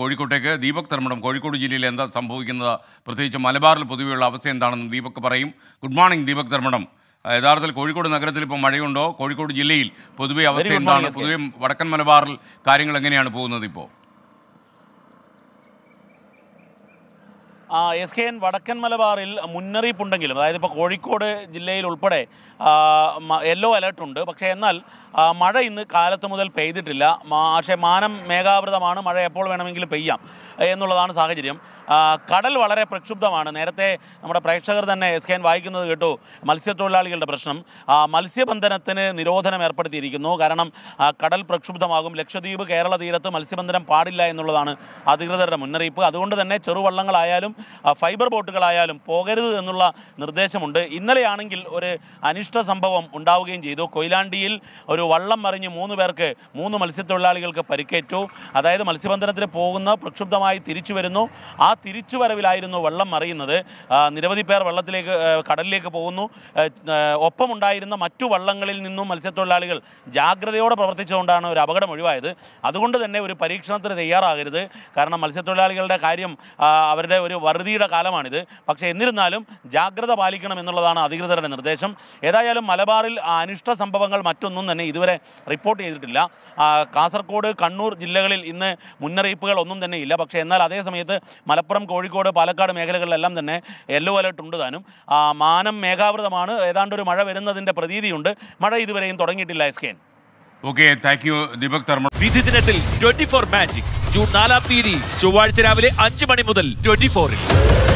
കോഴിക്കോട്ടേക്ക് ദീപക് ധർമ്മടം കോഴിക്കോട് ജില്ലയിൽ എന്താ സംഭവിക്കുന്നത് പ്രത്യേകിച്ച് മലബാറിൽ പൊതുവെയുള്ള അവസ്ഥ എന്താണെന്ന് ദീപക് പറയും ഗുഡ് മോർണിംഗ് ദീപക് ധർമ്മടം യഥാർത്ഥത്തിൽ കോഴിക്കോട് നഗരത്തിൽ ഇപ്പോൾ മഴയുണ്ടോ കോഴിക്കോട് ജില്ലയിൽ പൊതുവെ അവസ്ഥ എന്താണ് പൊതുവെ വടക്കൻ മലബാറിൽ കാര്യങ്ങൾ എങ്ങനെയാണ് പോകുന്നത് ഇപ്പോൾ എസ് കെ എൻ വടക്കൻ മലബാറിൽ മുന്നറിയിപ്പുണ്ടെങ്കിലും അതായത് ഇപ്പോൾ കോഴിക്കോട് ജില്ലയിൽ ഉൾപ്പെടെ യെല്ലോ അലേർട്ടുണ്ട് പക്ഷേ എന്നാൽ മഴ ഇന്ന് കാലത്ത് മുതൽ പെയ്തിട്ടില്ല പക്ഷേ മാനം മേഘാവൃതമാണ് മഴ എപ്പോൾ വേണമെങ്കിലും പെയ്യാം എന്നുള്ളതാണ് സാഹചര്യം കടൽ വളരെ പ്രക്ഷുബ്ധമാണ് നേരത്തെ നമ്മുടെ പ്രേക്ഷകർ തന്നെ എസ് കെ വായിക്കുന്നത് കേട്ടു മത്സ്യത്തൊഴിലാളികളുടെ പ്രശ്നം മത്സ്യബന്ധനത്തിന് നിരോധനം ഏർപ്പെടുത്തിയിരിക്കുന്നു കാരണം കടൽ പ്രക്ഷുബ്ധമാകും ലക്ഷദ്വീപ് കേരള തീരത്ത് മത്സ്യബന്ധനം പാടില്ല എന്നുള്ളതാണ് അധികൃതരുടെ മുന്നറിയിപ്പ് അതുകൊണ്ട് തന്നെ ചെറുവള്ളങ്ങളായാലും ഫൈബർ ബോട്ടുകളായാലും പോകരുത് എന്നുള്ള നിർദ്ദേശമുണ്ട് ഇന്നലെയാണെങ്കിൽ ഒരു അനിഷ്ട സംഭവം ഉണ്ടാവുകയും ചെയ്തു കൊയിലാണ്ടിയിൽ ഒരു ഒരു വള്ളം മറിഞ്ഞ് മൂന്ന് പേർക്ക് മൂന്ന് മത്സ്യത്തൊഴിലാളികൾക്ക് പരിക്കേറ്റു അതായത് മത്സ്യബന്ധനത്തിന് പോകുന്ന പ്രക്ഷുബ്ധമായി തിരിച്ചു വരുന്നു ആ തിരിച്ചുവരവിലായിരുന്നു വള്ളം മറിയുന്നത് നിരവധി പേർ വെള്ളത്തിലേക്ക് കടലിലേക്ക് പോകുന്നു ഒപ്പമുണ്ടായിരുന്ന മറ്റു വള്ളങ്ങളിൽ നിന്നും മത്സ്യത്തൊഴിലാളികൾ ജാഗ്രതയോടെ പ്രവർത്തിച്ചുകൊണ്ടാണ് ഒരു അപകടം ഒഴിവായത് അതുകൊണ്ട് തന്നെ ഒരു പരീക്ഷണത്തിന് തയ്യാറാകരുത് കാരണം മത്സ്യത്തൊഴിലാളികളുടെ കാര്യം അവരുടെ ഒരു വറുതിയുടെ കാലമാണിത് പക്ഷേ എന്നിരുന്നാലും ജാഗ്രത പാലിക്കണം എന്നുള്ളതാണ് അധികൃതരുടെ നിർദ്ദേശം ഏതായാലും മലബാറിൽ അനിഷ്ട സംഭവങ്ങൾ മറ്റൊന്നും തന്നെ ഇതുവരെ റിപ്പോർട്ട് ചെയ്തിട്ടില്ല കാസർഗോഡ് കണ്ണൂർ ജില്ലകളിൽ ഇന്ന് മുന്നറിയിപ്പുകൾ ഒന്നും തന്നെ ഇല്ല പക്ഷേ എന്നാൽ അതേസമയത്ത് മലപ്പുറം കോഴിക്കോട് പാലക്കാട് മേഖലകളിലെല്ലാം തന്നെ യെല്ലോ അലേർട്ട് ഉണ്ട് താനും മാനം മേഘാവൃതമാണ് ഏതാണ്ട് ഒരു മഴ വരുന്നതിൻ്റെ പ്രതീതിയുണ്ട് മഴ ഇതുവരെയും തുടങ്ങിയിട്ടില്ല എസ് കെൻ ഓക്കെ താങ്ക് യു ദീപക് തർമ്മ വിധി ദിനത്തിൽ ട്വന്റി ഫോർ മാജിക് ജൂൺ നാലാം തീയതി ചൊവ്വാഴ്ച രാവിലെ അഞ്ച് മണി മുതൽ ട്വന്റി ഫോറിൽ